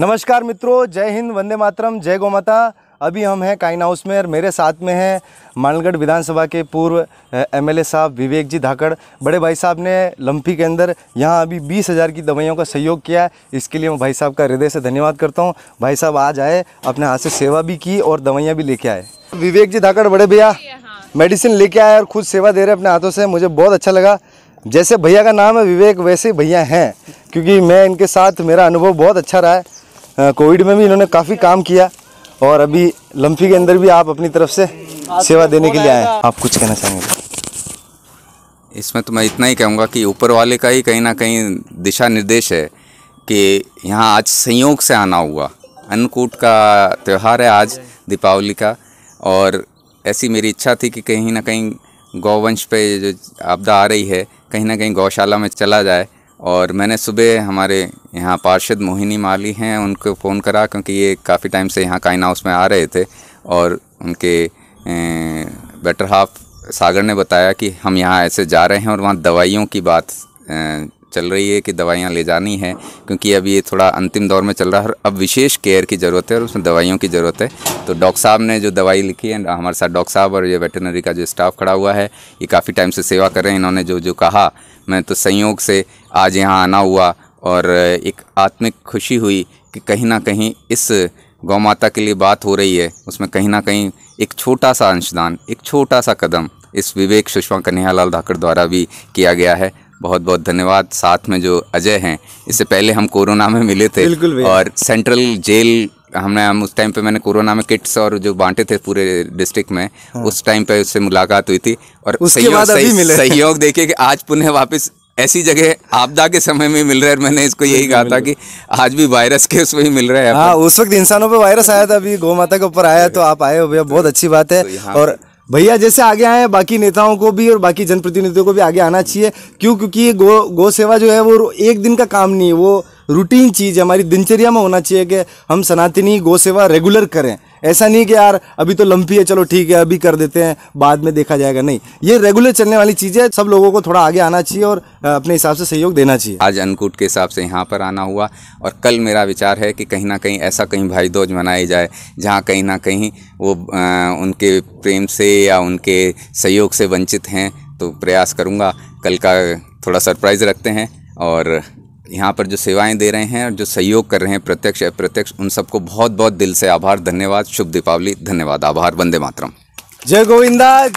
नमस्कार मित्रों जय हिंद वंदे मातरम जय माता अभी हम हैं काइन हाउस में और मेरे साथ में हैं मानगढ़ विधानसभा के पूर्व एमएलए साहब विवेक जी धाकड़ बड़े भाई साहब ने लंपी के अंदर यहाँ अभी बीस हज़ार की दवाइयों का सहयोग किया इसके लिए मैं भाई साहब का हृदय से धन्यवाद करता हूँ भाई साहब आज आए अपने हाथ से सेवा भी की और दवाइयाँ भी लेके आए विवेक जी धाकड़ बड़े भैया हाँ। मेडिसिन लेके आए और खुद सेवा दे रहे अपने हाथों से मुझे बहुत अच्छा लगा जैसे भैया का नाम है विवेक वैसे भैया हैं क्योंकि मैं इनके साथ मेरा अनुभव बहुत अच्छा रहा है कोविड में भी इन्होंने काफ़ी काम किया और अभी लम्फी के अंदर भी आप अपनी तरफ से सेवा तो देने के लिए आए आप कुछ कहना चाहेंगे इसमें तो मैं इतना ही कहूँगा कि ऊपर वाले का ही कहीं ना कहीं दिशा निर्देश है कि यहाँ आज संयोग से आना हुआ अन्नकूट का त्यौहार है आज दीपावली का और ऐसी मेरी इच्छा थी कि कहीं ना कहीं गौवंश पे जो आपदा आ रही है कहीं ना कहीं गौशाला में चला जाए और मैंने सुबह हमारे यहाँ पार्षद मोहिनी माली हैं उनको फ़ोन करा क्योंकि ये काफ़ी टाइम से यहाँ काइन हाउस में आ रहे थे और उनके बेटर हाफ सागर ने बताया कि हम यहाँ ऐसे जा रहे हैं और वहाँ दवाइयों की बात चल रही है कि दवाइयाँ ले जानी है क्योंकि अब ये थोड़ा अंतिम दौर में चल रहा है और अब विशेष केयर की ज़रूरत है और उसमें दवाइयों की ज़रूरत है तो डॉक्टर साहब ने जो दवाई लिखी है हमारे साथ डॉक्टर साहब और ये वेटनरी का जो स्टाफ खड़ा हुआ है ये काफ़ी टाइम से सेवा कर रहे हैं इन्होंने जो जो कहा मैं तो संयोग से आज यहाँ आना हुआ और एक आत्मिक खुशी हुई कि कहीं ना कहीं इस गौ माता के लिए बात हो रही है उसमें कहीं ना कहीं एक छोटा सा अंशदान एक छोटा सा कदम इस विवेक सुषमा कन्हैयालाल धाकड़ द्वारा भी किया गया है बहुत बहुत धन्यवाद साथ में जो अजय हैं इससे पहले हम कोरोना में मिले थे बिल्कुल और सेंट्रल जेल हमने हम उस टाइम पे मैंने कोरोना में किट्स और जो बांटे थे पूरे डिस्ट्रिक्ट में हाँ। उस टाइम पे उससे मुलाकात हुई थी और सहयोग, बाद देखिए कि आज पुनः वापस ऐसी जगह आपदा के समय में मिल रहा है मैंने इसको यही कहा था कि आज भी वायरस के उसमें ही मिल रहा है हाँ उस वक्त इंसानों पर वायरस आया था अभी गौ माता के ऊपर आया तो आप आए हो भैया तो बहुत अच्छी बात है तो और भैया जैसे आगे आए बाकी नेताओं को भी और बाकी जनप्रतिनिधियों को भी आगे आना चाहिए क्यों क्योंकि ये गो गौ सेवा जो है वो एक दिन का काम नहीं है वो रूटीन चीज़ हमारी दिनचर्या में होना चाहिए कि हम सनातनी गो सेवा रेगुलर करें ऐसा नहीं कि यार अभी तो लंपी है चलो ठीक है अभी कर देते हैं बाद में देखा जाएगा नहीं ये रेगुलर चलने वाली चीज़ है सब लोगों को थोड़ा आगे आना चाहिए और अपने हिसाब से सहयोग देना चाहिए आज अनकूट के हिसाब से यहाँ पर आना हुआ और कल मेरा विचार है कि कहीं ना कहीं ऐसा कहीं भाई दोज मनाई जाए जहाँ कहीं ना कहीं वो आ, उनके प्रेम से या उनके सहयोग से वंचित हैं तो प्रयास करूँगा कल का थोड़ा सरप्राइज़ रखते हैं और यहाँ पर जो सेवाएं दे रहे हैं और जो सहयोग कर रहे हैं प्रत्यक्ष अप्रत्यक्ष उन सबको बहुत बहुत दिल से आभार धन्यवाद शुभ दीपावली धन्यवाद आभार वंदे मातरम जय गोविंदा